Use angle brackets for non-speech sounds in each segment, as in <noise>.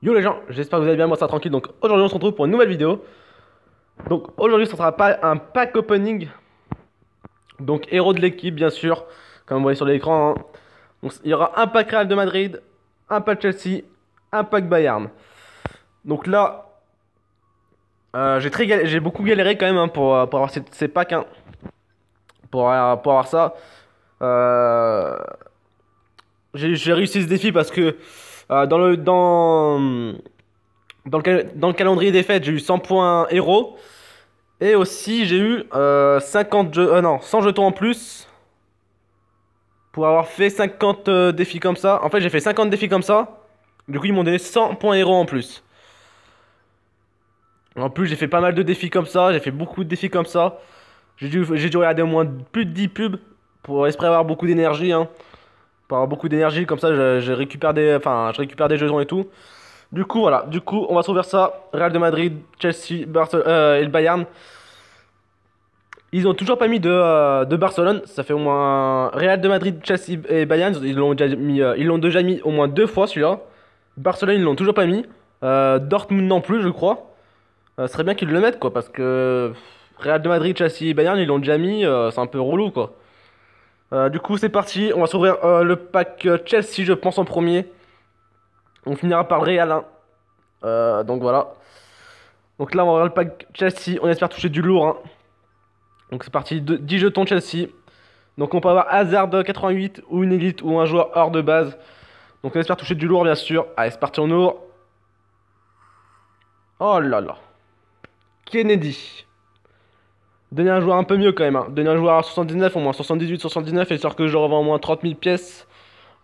Yo les gens, j'espère que vous allez bien, moi ça va tranquille. Donc aujourd'hui on se retrouve pour une nouvelle vidéo. Donc aujourd'hui ce sera pas un pack opening. Donc héros de l'équipe bien sûr, comme vous voyez sur l'écran. Hein. il y aura un pack Real de Madrid, un pack Chelsea, un pack Bayern. Donc là, euh, j'ai beaucoup galéré quand même hein, euh, pour, avoir ces, packs. Hein. Euh, pour, avoir ça. J'ai réussi ce défi parce que... Euh, dans, le, dans, dans, le, calendrier des fêtes, j'ai eu 100 points héros. Et aussi, j'ai eu 50 euh, 100 euh, jetons en plus. Pour avoir fait 50 défis comme ça. En fait, j'ai fait 50 défis comme ça. Du coup, ils m'ont donné 100 points héros en plus. En plus, j'ai fait pas mal de défis comme ça. J'ai fait beaucoup de défis comme ça. J'ai dû, dû regarder au moins plus de 10 pubs pour espérer avoir beaucoup d'énergie. Hein pour avoir beaucoup d'énergie, comme ça je, récupère des, enfin, je récupère des et tout. Du coup, voilà, du coup, on va se ça. Real de Madrid, Chelsea Barcel euh, et le Bayern. Ils ont toujours pas mis euh, de, Barcelone. Ça fait au moins. Real de Madrid, Chelsea et Bayern, ils l'ont déjà, mis, euh, ils l'ont déjà mis au moins deux fois celui-là. Barcelone, ils l'ont toujours pas mis. Euh, Dortmund non plus, je crois. Ce serait bien qu'ils le mettent, quoi, parce que. Real de Madrid, Chelsea et Bayern, ils l'ont déjà mis. C'est un peu relou, quoi. Euh, du coup, c'est parti. On va s'ouvrir euh, le pack euh, Chelsea, je pense, en premier. On finira par le Real. donc voilà. Donc là, on va ouvrir le pack Chelsea. On espère toucher du lourd. Hein. Donc c'est parti. 10 jetons Chelsea. Donc on peut avoir Hazard 88 ou une élite ou un joueur hors de base. Donc on espère toucher du lourd, bien sûr. Allez, c'est parti en lourd. Oh là là. Kennedy. Donner un joueur un peu mieux quand même. Hein. Donner un joueur à 79, au moins 78, 79, et sort que je revends au moins 30 000 pièces.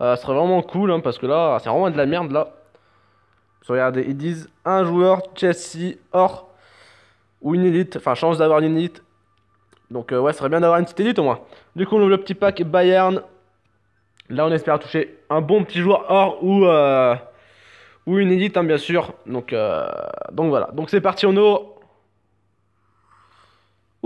Euh, ce serait vraiment cool, hein, parce que là, c'est vraiment de la merde là. Regardez, ils disent un joueur Chelsea or ou une élite, enfin chance d'avoir une élite. Donc euh, ouais, ce serait bien d'avoir une petite élite au moins. Du coup, on ouvre le petit pack Bayern. Là, on espère toucher un bon petit joueur or ou, euh, ou une élite, hein, bien sûr. Donc, euh, donc voilà. Donc c'est parti, on ouvre.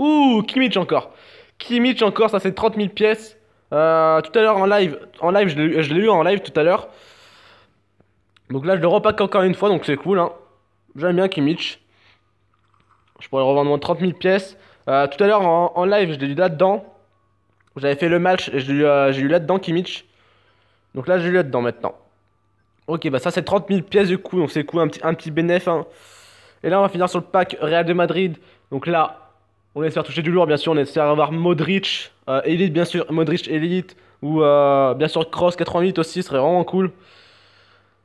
Ouh, Kimmich encore. Kimmich encore, ça c'est 30 000 pièces. Euh, tout à l'heure en live, en live je l'ai eu en live tout à l'heure. Donc là je le repack encore une fois, donc c'est cool. Hein. J'aime bien Kimmich. Je pourrais le revendre moins 30 000 pièces. Euh, tout à l'heure en, live je l'ai eu là-dedans. J'avais fait le match et euh, j'ai eu, là-dedans Kimmich. Donc là j'ai eu là-dedans maintenant. Ok, bah ça c'est 30 000 pièces du coup, donc c'est cool, un petit, un petit bénéf. Hein. Et là on va finir sur le pack Real de Madrid. Donc là, on faire toucher du lourd, bien sûr. On espère avoir Modric, euh, Elite, bien sûr. Modric, Elite. Ou euh, bien sûr, Cross 88 aussi, serait vraiment cool.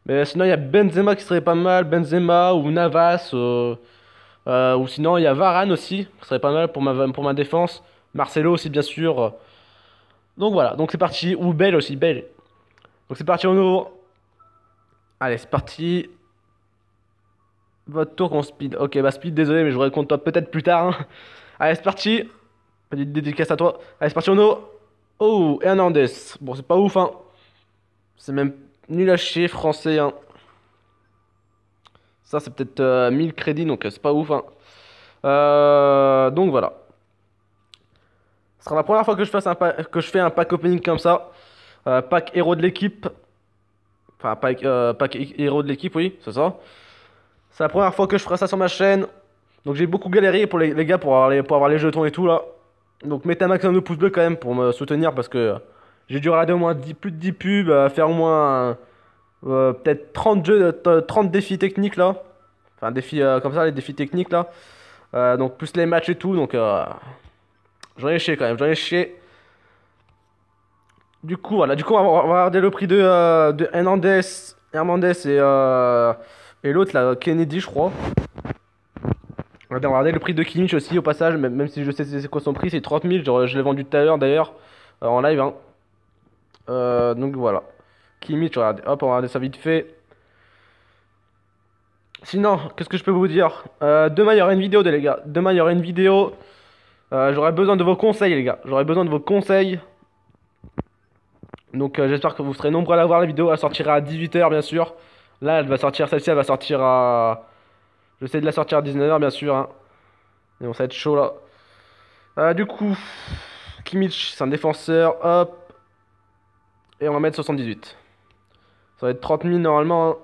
Mais sinon, il y a Benzema qui serait pas mal. Benzema ou Navas. Euh, ou sinon, il y a Varane aussi, qui serait pas mal pour ma, pour ma défense. Marcelo aussi, bien sûr. Donc voilà, donc c'est parti. Ou Belle aussi, Belle. Donc c'est parti, on nouveau Allez, c'est parti. Votre tour qu'on speed. Ok, bah speed, désolé, mais je vous raconte peut-être plus tard. Hein. Allez, c'est parti. Petite dédicace à toi. Allez, c'est parti, Ono. Oh, Hernandez. Bon, c'est pas ouf, hein. C'est même nul à chier, français, hein. Ça, c'est peut-être 1000 euh, crédits, donc euh, c'est pas ouf, hein. Euh, donc voilà. Ce sera la première fois que je, fasse un que je fais un pack opening comme ça. pack héros de l'équipe. Enfin, pack, pack héros de l'équipe, oui, c'est ça. C'est la première fois que je ferai ça sur ma chaîne. Donc j'ai beaucoup galéré pour les, gars pour avoir les, jetons et tout là. Donc mettez un maximum de pouces bleus quand même pour me soutenir parce que j'ai dû regarder au moins plus de 10 pubs, euh, faire au moins euh, euh, peut-être 30 jeux, 30 défis techniques là. Enfin défis comme ça, les défis techniques là. donc plus les matchs et tout, donc j'en ai chier quand même, j'en ai chier. Du coup voilà, du coup on va, regarder le prix de, de Hernandez, Hernandez et, et l'autre là, Kennedy je crois. Regardez le prix de Kimmich aussi, au passage, même, si je sais c'est quoi son prix, c'est 30 000. je l'ai vendu tout à l'heure d'ailleurs, euh, en live. Hein. Euh, donc voilà. Kimich regardez, hop, on va regarder ça vite fait. Sinon, qu'est-ce que je peux vous dire euh, Demain, il y aura une vidéo, les gars. Demain, il y aura une vidéo. Euh, j'aurai besoin de vos conseils, les gars. J'aurai besoin de vos conseils. Donc, j'espère que vous serez nombreux à la voir. La vidéo, elle sortira à 18h, bien sûr. Là, elle va sortir, celle-ci, elle va sortir à. J'essaie de la sortir à 19h, bien sûr. Hein. Mais bon, ça va être chaud là. Euh, du coup, Kimmich, c'est un défenseur. Hop. Et on va mettre 78. Ça va être 30 000 normalement.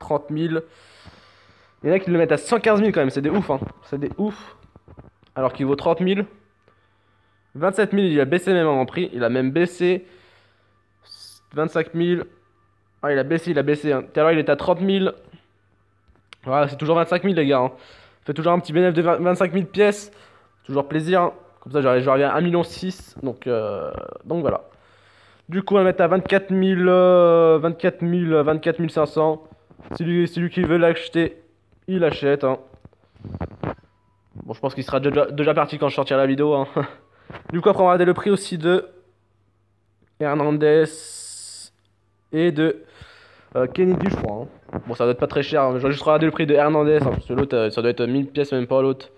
30 hein. 000. Il y en a qui le mettent à 115 000 quand même. C'est des ouf. Hein. C'est des ouf. Alors qu'il vaut 30 000. 27 000, il a baissé même en prix. Il a même baissé. 25 000. Ah, il a baissé, il a baissé. Hein. Tout à l'heure, il était à 30 000. Voilà, c'est toujours 25 000, les gars. Hein. Fait toujours un petit bénéfice de 25 000 pièces. Toujours plaisir. Hein. Comme ça, reviens à 1,6 million. Donc, euh, donc voilà. Du coup, on va mettre à 24 000, 24 000, 24 500. Si qui veut l'acheter, il l'achète. Hein. Bon, je pense qu'il sera déjà, parti quand je sortirai la vidéo. <laughs> Du coup, après, on va regarder le prix aussi de Hernandez et de euh, Kenny Kennedy, hein. Bon, ça doit être pas très cher. Hein. je vais juste regarder le prix de Hernandez. Hein, parce l'autre, euh, ça doit être 1000 pièces, même pas l'autre.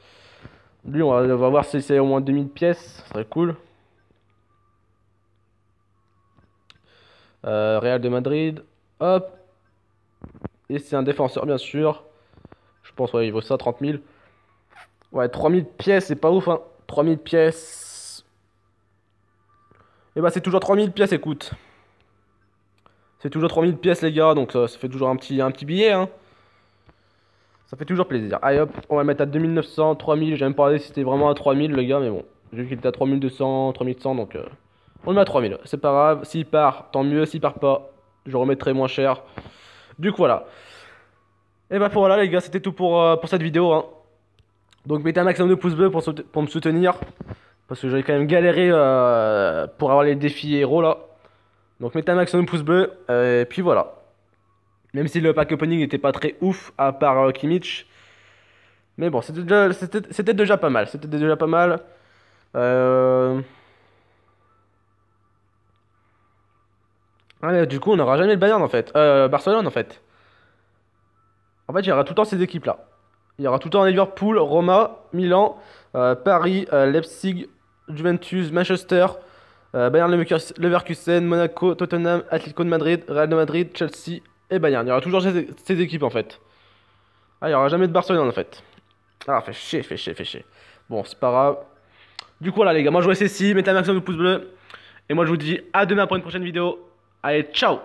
Lui, on va, voir si c'est au moins 2000 pièces. Ça serait cool. Euh, Real de Madrid. Hop. Et c'est un défenseur, bien sûr. Je pense, ouais, il vaut ça, 30 000. Ouais, 3000 pièces, c'est pas ouf, hein. 3000 pièces. Et eh bah, ben, c'est toujours 3000 pièces, écoute. C'est toujours 3000 pièces, les gars, donc ça, fait toujours un petit, un petit billet, hein. Ça fait toujours plaisir. Allez hop, on va le mettre à 2900, 3000. J'ai même pas si c'était vraiment à 3000, les gars, mais bon. J'ai vu qu'il était à 3200, 3100, donc euh, on le met à 3000. C'est pas grave. S'il part, tant mieux. S'il part pas, je remettrai moins cher. Du coup, voilà. Et bah voilà, les gars, c'était tout pour, euh, pour cette vidéo. Hein. Donc mettez un maximum de pouces bleus pour, pour me soutenir. Parce que j'avais quand même galéré euh, pour avoir les défis héros là. Donc mettez un maximum de pouces bleus, euh, et puis voilà. Même si le pack opening n'était pas très ouf, à part euh, Kimmich. Mais bon, c'était déjà, c'était, déjà pas mal. C'était déjà pas mal. Euh, du coup, on n'aura jamais le Bayern en fait. Barcelone en fait. En fait, il y aura tout le temps ces équipes-là. Il y aura tout le temps Liverpool, Roma, Milan, Paris, Leipzig, Juventus, Manchester. Euh, Bayern Leverkusen, Monaco, Tottenham, Atletico de Madrid, Real de Madrid, Chelsea et Bayern. Il y aura toujours ces, équipes en fait. Ah, il n'y aura jamais de Barcelone en fait. Ah, fait chier, fait chier, fait chier. Bon, c'est pas grave. Du coup, voilà les gars, moi je vous laisse ici, mettez un maximum de pouces bleus. Et moi je vous dis à demain pour une prochaine vidéo. Allez, ciao